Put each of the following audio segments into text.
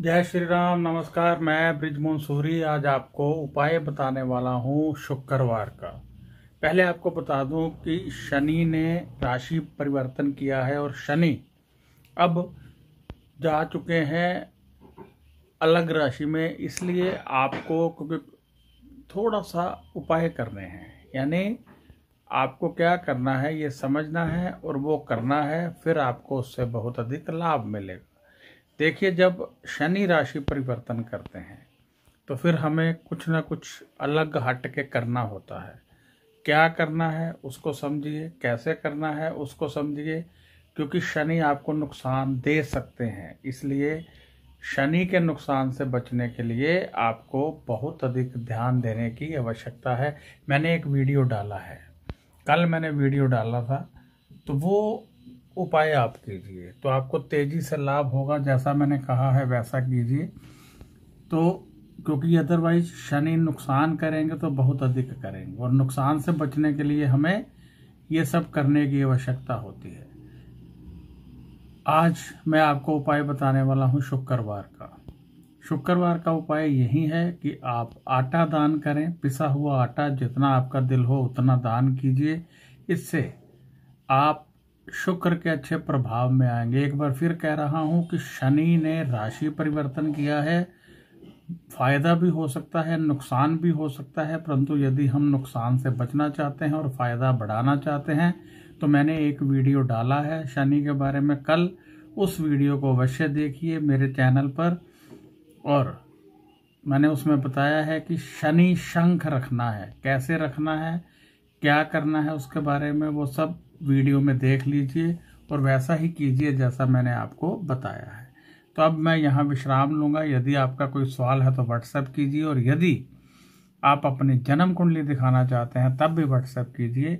जय श्री राम नमस्कार मैं ब्रिजमोहन सूरी आज आपको उपाय बताने वाला हूँ शुक्रवार का पहले आपको बता दूं कि शनि ने राशि परिवर्तन किया है और शनि अब जा चुके हैं अलग राशि में इसलिए आपको क्योंकि थोड़ा सा उपाय करने हैं यानी आपको क्या करना है ये समझना है और वो करना है फिर आपको उससे बहुत अधिक लाभ मिलेगा देखिए जब शनि राशि परिवर्तन करते हैं तो फिर हमें कुछ ना कुछ अलग हट के करना होता है क्या करना है उसको समझिए कैसे करना है उसको समझिए क्योंकि शनि आपको नुकसान दे सकते हैं इसलिए शनि के नुकसान से बचने के लिए आपको बहुत अधिक ध्यान देने की आवश्यकता है मैंने एक वीडियो डाला है कल मैंने वीडियो डाला था तो वो उपाय आप कीजिए तो आपको तेज़ी से लाभ होगा जैसा मैंने कहा है वैसा कीजिए तो क्योंकि अदरवाइज शनि नुकसान करेंगे तो बहुत अधिक करेंगे और नुकसान से बचने के लिए हमें ये सब करने की आवश्यकता होती है आज मैं आपको उपाय बताने वाला हूँ शुक्रवार का शुक्रवार का उपाय यही है कि आप आटा दान करें पिसा हुआ आटा जितना आपका दिल हो उतना दान कीजिए इससे आप शुक्र के अच्छे प्रभाव में आएंगे एक बार फिर कह रहा हूं कि शनि ने राशि परिवर्तन किया है फायदा भी हो सकता है नुकसान भी हो सकता है परंतु यदि हम नुकसान से बचना चाहते हैं और फायदा बढ़ाना चाहते हैं तो मैंने एक वीडियो डाला है शनि के बारे में कल उस वीडियो को अवश्य देखिए मेरे चैनल पर और मैंने उसमें बताया है कि शनि शंख रखना है कैसे रखना है क्या करना है उसके बारे में वो सब वीडियो में देख लीजिए और वैसा ही कीजिए जैसा मैंने आपको बताया है तो अब मैं यहाँ विश्राम लूँगा यदि आपका कोई सवाल है तो व्हाट्सएप कीजिए और यदि आप अपनी जन्म कुंडली दिखाना चाहते हैं तब भी व्हाट्सएप कीजिए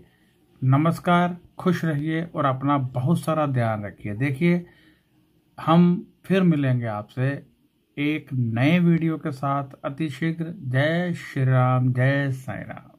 नमस्कार खुश रहिए और अपना बहुत सारा ध्यान रखिए देखिए हम फिर मिलेंगे आपसे एक नए वीडियो के साथ अतिशीघ्र जय श्री राम जय साई राम